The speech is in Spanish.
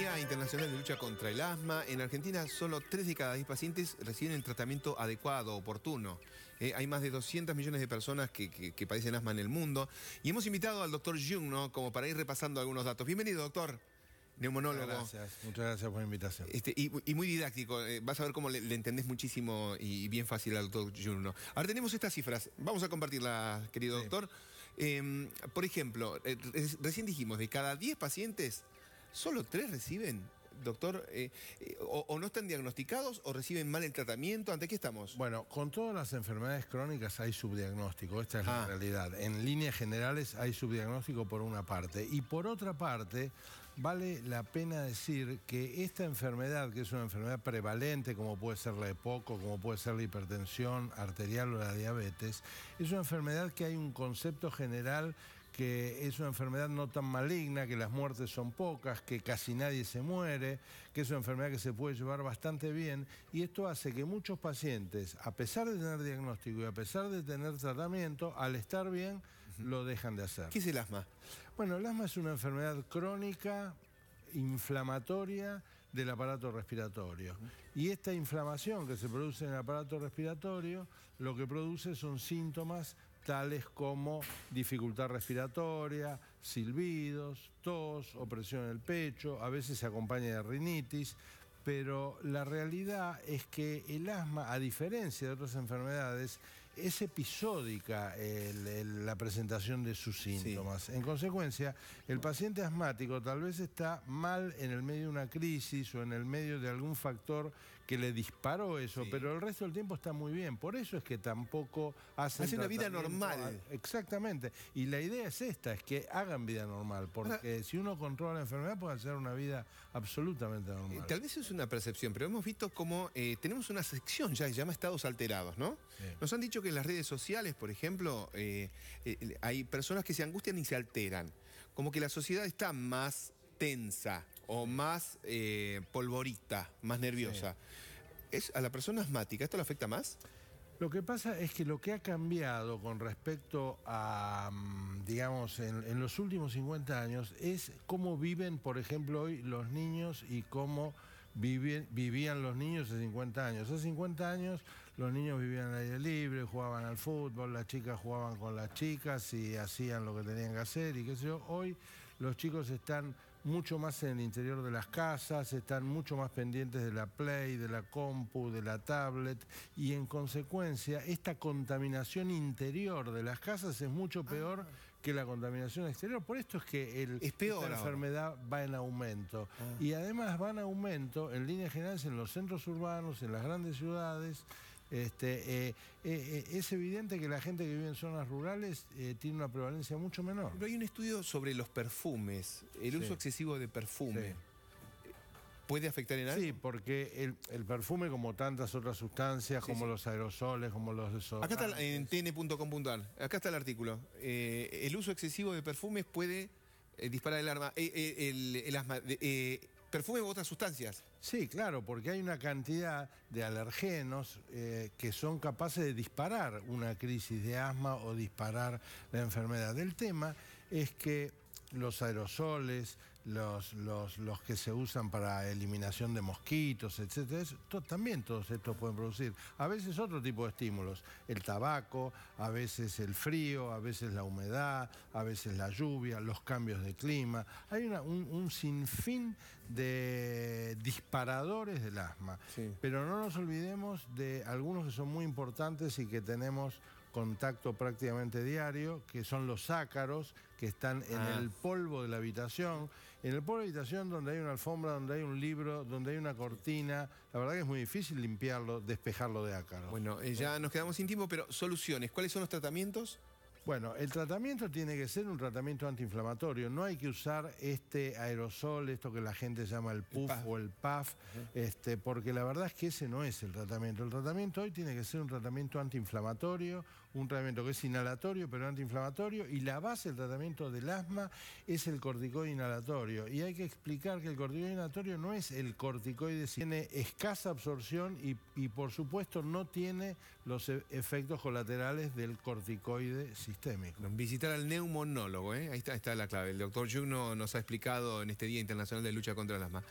Día Internacional de Lucha contra el Asma. En Argentina, solo 3 de cada 10 pacientes reciben el tratamiento adecuado, oportuno. Eh, hay más de 200 millones de personas que, padecen asma en el mundo. Y hemos invitado al doctor Jung, ¿no? Como para ir repasando algunos datos. Bienvenido, doctor neumonólogo. Muchas gracias, muchas gracias por la invitación. Este, y, muy didáctico, eh, vas a ver cómo le, entendés muchísimo y bien fácil al doctor Juno. Ahora tenemos estas cifras, vamos a compartirlas, querido doctor. Em, por ejemplo, eh, recién dijimos, de cada 10 pacientes, solo tres reciben doctor, eh, eh, o, no están diagnosticados o reciben mal el tratamiento? ¿Ante qué estamos? Bueno, con todas las enfermedades crónicas hay subdiagnóstico, esta es la ah. realidad. En líneas generales hay subdiagnóstico por una parte. Y por otra parte, vale la pena decir que esta enfermedad, que es una enfermedad prevalente, como puede ser la poco, como puede ser la hipertensión arterial o la diabetes, es una enfermedad que hay un concepto general que es una enfermedad no tan maligna, que las muertes son pocas, que casi nadie se muere, que es una enfermedad que se puede llevar bastante bien y esto hace que muchos pacientes, a pesar de tener diagnóstico y a pesar de tener tratamiento, al estar bien lo dejan de hacer. ¿Qué es el asma? Bueno, el asma es una enfermedad crónica, inflamatoria del aparato respiratorio. Y esta inflamación que se produce en el aparato respiratorio lo que produce son síntomas tales como dificultad respiratoria, silbidos, tos, opresión en el pecho, a veces se acompaña de rinitis, pero la realidad es que el asma, a diferencia de otras enfermedades, es episódica la presentación de sus síntomas. En consecuencia, el paciente asmático tal vez está mal en el medio de una crisis o en el medio de algún factor que le disparó eso, pero el resto del tiempo está muy bien. Por eso es que tampoco hacen... Hace una vida normal. exactamente. Y la idea es esta, es que hagan vida normal, porque si uno controla la enfermedad puede hacer una vida absolutamente eh, normal. Tal vez es una percepción, pero hemos visto cómo eh, tenemos una sección ya que se llama estados alterados, ¿no? Nos han dicho que en las redes sociales, por ejemplo, eh, hay personas que se angustian y se alteran. Como que la sociedad está más tensa o más eh, polvorita, más nerviosa. ¿Es a la persona asmática esto le afecta más? Lo que pasa es que lo que ha cambiado con respecto a, mm, digamos, en, los últimos 50 años es cómo viven, por ejemplo, hoy los niños y cómo vivían los niños hace 50 años. Hace 50 años los niños vivían al aire libre, jugaban al fútbol, las chicas jugaban con las chicas y hacían lo que tenían que hacer y qué sé yo. Hoy los chicos están mucho más en el interior de las casas, están mucho más pendientes de la Play, de la compu, de la tablet y en consecuencia esta contaminación interior de las casas es mucho peor ah. que la contaminación exterior. Por esto es que el, enfermedad va en aumento. Ah. Y además va en aumento en líneas generales en los centros urbanos, en las grandes ciudades. Este, eh, eh, eh, es evidente que la gente que vive en zonas rurales tiene una prevalencia mucho menor. Pero hay un estudio sobre los perfumes, el uso excesivo de perfume. ¿Puede afectar en algo? Sí, porque el, perfume, como tantas otras sustancias, como los aerosoles, como los Acá está en acá está el artículo. el uso excesivo de perfumes puede disparar el arma, el asma, perfume u otras sustancias. Sí, claro, porque hay una cantidad de alergenos eh, que son capaces de disparar una crisis de asma o disparar la enfermedad. El tema es que los aerosoles, los, los, que se usan para eliminación de mosquitos, etc. también todos estos pueden producir. A veces otro tipo de estímulos, el tabaco, a veces el frío, a veces la humedad, a veces la lluvia, los cambios de clima. Hay un, sinfín de disparadores del asma. Pero no nos olvidemos de algunos que son muy importantes y que tenemos contacto prácticamente diario, que son los ácaros, que están en ah. el polvo de la habitación. En el polvo de la habitación donde hay una alfombra, donde hay un libro, donde hay una cortina, la verdad que es muy difícil limpiarlo, despejarlo de ácaros. Bueno, eh, ya eh. nos quedamos sin tiempo, pero soluciones, ¿cuáles son los tratamientos? Bueno, el tratamiento tiene que ser un tratamiento antiinflamatorio. No hay que usar este aerosol, esto que la gente llama el puff o el puff, este, porque la verdad es que ese no es el tratamiento. El tratamiento hoy tiene que ser un tratamiento antiinflamatorio, un tratamiento que es inhalatorio pero antiinflamatorio, y la base del tratamiento del asma es el corticoide inhalatorio. Y hay que explicar que el corticoide inhalatorio no es el corticoide, tiene escasa absorción y por supuesto no tiene los e-, efectos colaterales del corticoide sistémico. Visitar al neumonólogo, ¿eh? ahí, está, la clave. El doctor Jung nos ha explicado en este Día Internacional de Lucha contra el Asma.